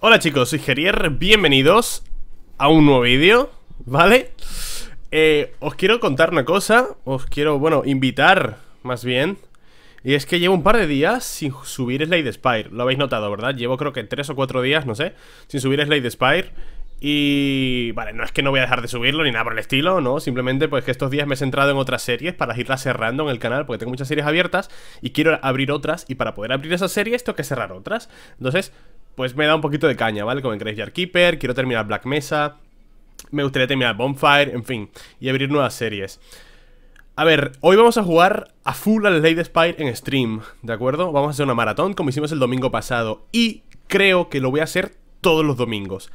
Hola chicos, soy Gerier, bienvenidos a un nuevo vídeo, ¿vale? Eh, os quiero contar una cosa, os quiero, bueno, invitar, más bien Y es que llevo un par de días sin subir Slade Spire, lo habéis notado, ¿verdad? Llevo creo que tres o cuatro días, no sé, sin subir Slade Spire y... Vale, no es que no voy a dejar de subirlo ni nada por el estilo, ¿no? Simplemente pues que estos días me he centrado en otras series para irlas cerrando en el canal Porque tengo muchas series abiertas y quiero abrir otras Y para poder abrir esas series tengo que cerrar otras Entonces pues me da un poquito de caña, ¿vale? Con el Graveyard Keeper, quiero terminar Black Mesa, me gustaría terminar Bonfire, en fin, y abrir nuevas series. A ver, hoy vamos a jugar a full al Slade Spire en stream, ¿de acuerdo? Vamos a hacer una maratón como hicimos el domingo pasado y creo que lo voy a hacer todos los domingos.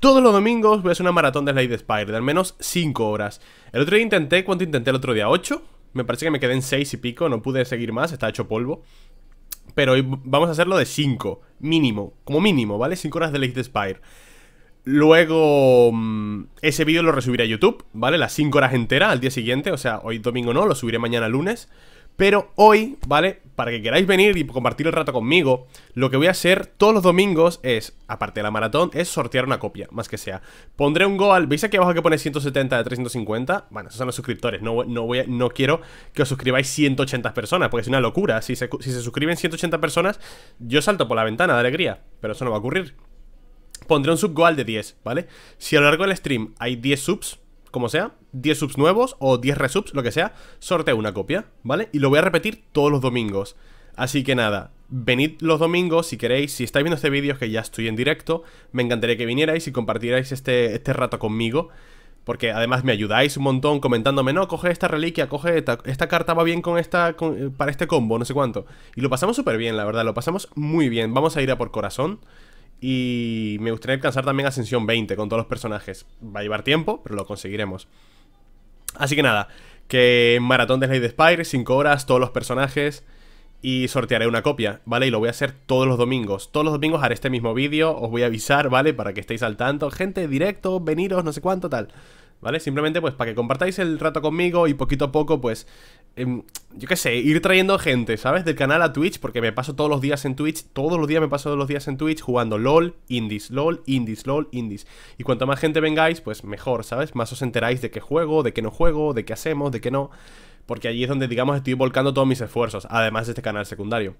Todos los domingos voy a hacer una maratón de Slade Spire de al menos 5 horas. El otro día intenté, ¿cuánto intenté el otro día? ¿8? Me parece que me quedé en 6 y pico, no pude seguir más, está hecho polvo pero hoy vamos a hacerlo de 5, mínimo, como mínimo, ¿vale? 5 horas de Late Spire. Luego, mm, ese vídeo lo resubiré a YouTube, ¿vale? Las 5 horas enteras al día siguiente, o sea, hoy domingo no, lo subiré mañana lunes. Pero hoy, ¿vale? Para que queráis venir y compartir el rato conmigo, lo que voy a hacer todos los domingos es, aparte de la maratón, es sortear una copia, más que sea. Pondré un goal, ¿veis aquí abajo que pone 170 de 350? Bueno, esos son los suscriptores, no, no, voy no quiero que os suscribáis 180 personas, porque es una locura. Si se, si se suscriben 180 personas, yo salto por la ventana de alegría, pero eso no va a ocurrir. Pondré un goal de 10, ¿vale? Si a lo largo del stream hay 10 subs, como sea, 10 subs nuevos o 10 resubs, lo que sea, sorteo una copia, ¿vale? Y lo voy a repetir todos los domingos. Así que nada, venid los domingos si queréis, si estáis viendo este vídeo que ya estoy en directo, me encantaría que vinierais y compartierais este, este rato conmigo. Porque además me ayudáis un montón comentándome, no, coge esta reliquia, coge esta, carta, va bien con esta eh, para este combo, no sé cuánto. Y lo pasamos súper bien, la verdad, lo pasamos muy bien. Vamos a ir a por corazón. Y me gustaría alcanzar también Ascensión 20 con todos los personajes. Va a llevar tiempo, pero lo conseguiremos. Así que nada, que maratón de Slade Spire, 5 horas, todos los personajes y sortearé una copia, ¿vale? Y lo voy a hacer todos los domingos. Todos los domingos haré este mismo vídeo, os voy a avisar, ¿vale? Para que estéis al tanto. Gente, directo, veniros, no sé cuánto, tal. ¿Vale? Simplemente pues para que compartáis el rato conmigo y poquito a poco pues Em, yo qué sé, ir trayendo gente, ¿sabes? Del canal a Twitch, porque me paso todos los días en Twitch, todos los días me paso todos los días en Twitch jugando LOL, indies, LOL, indies, LOL, indies. Y cuanto más gente vengáis, pues mejor, ¿sabes? Más os enteráis de qué juego, de qué no juego, de qué hacemos, de qué no. Porque allí es donde, digamos, estoy volcando todos mis esfuerzos, además de este canal secundario.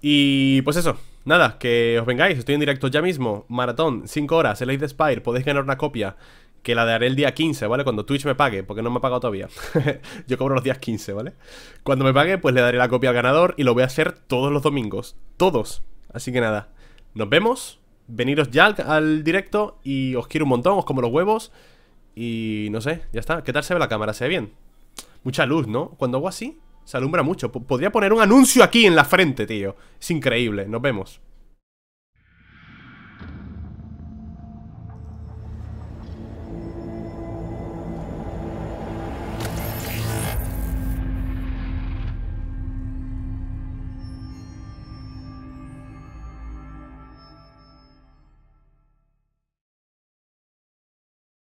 Y pues eso, nada, que os vengáis, estoy en directo ya mismo, maratón, 5 horas, el de Spire, podéis ganar una copia que la daré el día 15, ¿vale? Cuando Twitch me pague, porque no me ha pagado todavía. Yo cobro los días 15, ¿vale? Cuando me pague, pues le daré la copia al ganador y lo voy a hacer todos los domingos. Todos. Así que nada, nos vemos. Veniros ya al, directo y os quiero un montón, os como los huevos. Y no sé, ya está. ¿Qué tal se ve la cámara? ¿Se ve bien? Mucha luz, ¿no? Cuando hago así, se alumbra mucho. podría poner un anuncio aquí en la frente, tío. Es increíble. Nos vemos.